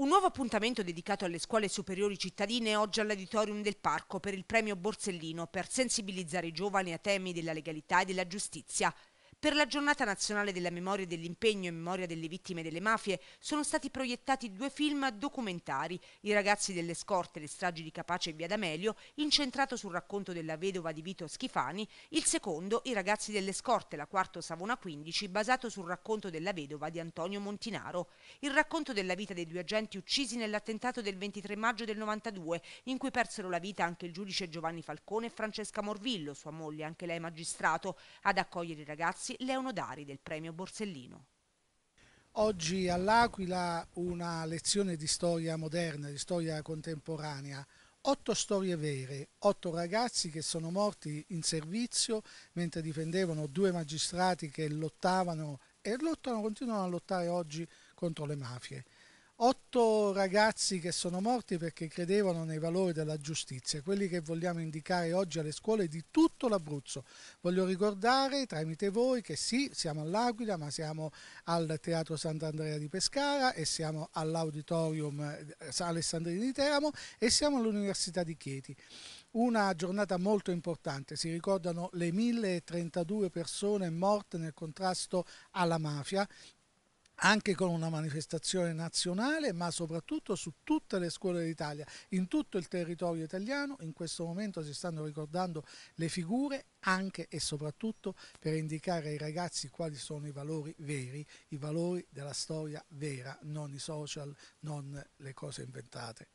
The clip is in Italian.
Un nuovo appuntamento dedicato alle scuole superiori cittadine oggi all'Auditorium del Parco per il premio Borsellino per sensibilizzare i giovani a temi della legalità e della giustizia. Per la giornata nazionale della memoria e dell'impegno in memoria delle vittime delle mafie sono stati proiettati due film documentari, I ragazzi delle scorte, le stragi di Capace e Via D'Amelio, incentrato sul racconto della vedova di Vito Schifani, il secondo, I ragazzi delle scorte, la quarto Savona 15, basato sul racconto della vedova di Antonio Montinaro. Il racconto della vita dei due agenti uccisi nell'attentato del 23 maggio del 92, in cui persero la vita anche il giudice Giovanni Falcone e Francesca Morvillo, sua moglie, anche lei magistrato, ad accogliere i ragazzi Rossi, Leonodari del premio Borsellino. Oggi all'Aquila una lezione di storia moderna, di storia contemporanea. Otto storie vere, otto ragazzi che sono morti in servizio mentre difendevano due magistrati che lottavano e lottano, continuano a lottare oggi contro le mafie otto ragazzi che sono morti perché credevano nei valori della giustizia, quelli che vogliamo indicare oggi alle scuole di tutto l'Abruzzo. Voglio ricordare tramite voi che sì, siamo all'Aquila, ma siamo al Teatro Sant'Andrea di Pescara e siamo all'Auditorium eh, Alessandrini di Teramo e siamo all'Università di Chieti una giornata molto importante, si ricordano le 1032 persone morte nel contrasto alla mafia anche con una manifestazione nazionale, ma soprattutto su tutte le scuole d'Italia, in tutto il territorio italiano. In questo momento si stanno ricordando le figure anche e soprattutto per indicare ai ragazzi quali sono i valori veri, i valori della storia vera, non i social, non le cose inventate.